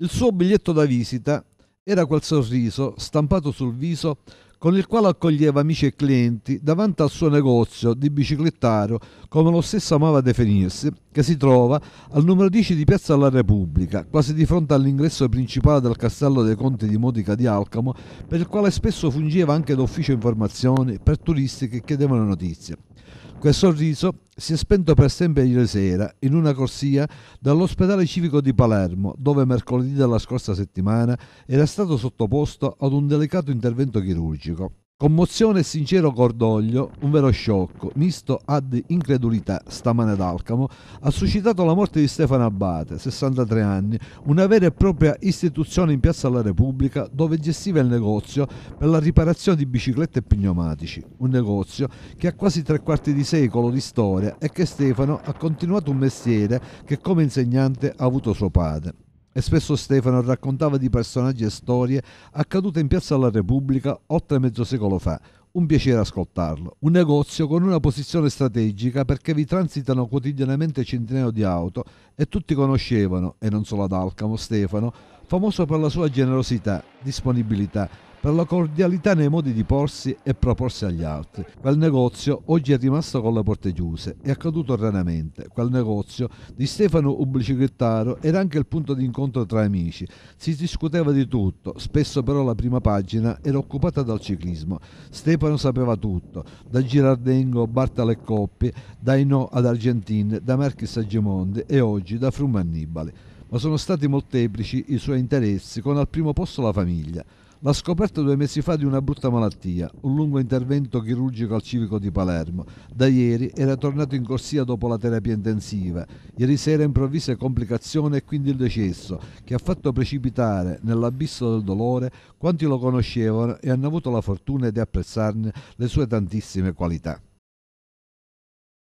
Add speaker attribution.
Speaker 1: Il suo biglietto da visita era quel sorriso stampato sul viso con il quale accoglieva amici e clienti davanti al suo negozio di biciclettario, come lo stesso amava definirsi, che si trova al numero 10 di Piazza della Repubblica, quasi di fronte all'ingresso principale del Castello dei Conti di Modica di Alcamo, per il quale spesso fungeva anche d'ufficio informazioni per turisti che chiedevano notizie. Quel sorriso si è spento per sempre ieri sera in una corsia dall'ospedale civico di Palermo, dove mercoledì della scorsa settimana era stato sottoposto ad un delicato intervento chirurgico. Commozione e sincero cordoglio, un vero sciocco, misto ad incredulità, stamane ad Alcamo, ha suscitato la morte di Stefano Abate, 63 anni, una vera e propria istituzione in Piazza della Repubblica dove gestiva il negozio per la riparazione di biciclette e pneumatici, un negozio che ha quasi tre quarti di secolo di storia e che Stefano ha continuato un mestiere che come insegnante ha avuto suo padre e spesso Stefano raccontava di personaggi e storie accadute in Piazza della Repubblica oltre mezzo secolo fa. Un piacere ascoltarlo. Un negozio con una posizione strategica perché vi transitano quotidianamente centinaia di auto e tutti conoscevano, e non solo ad Alcamo, Stefano, famoso per la sua generosità, disponibilità per la cordialità nei modi di porsi e proporsi agli altri. Quel negozio oggi è rimasto con le porte chiuse, è accaduto raramente. Quel negozio di Stefano Ubbicichettaro era anche il punto di incontro tra amici. Si discuteva di tutto, spesso però la prima pagina era occupata dal ciclismo. Stefano sapeva tutto, da Girardengo, Bartale e Coppi, da Inò ad Argentin, da Marchis a Gemondi e oggi da Frum Annibale. Ma sono stati molteplici i suoi interessi, con al primo posto la famiglia. La scoperta due mesi fa di una brutta malattia, un lungo intervento chirurgico al civico di Palermo. Da ieri era tornato in corsia dopo la terapia intensiva. Ieri sera improvvise complicazioni e quindi il decesso, che ha fatto precipitare nell'abisso del dolore quanti lo conoscevano e hanno avuto la fortuna di apprezzarne le sue tantissime qualità.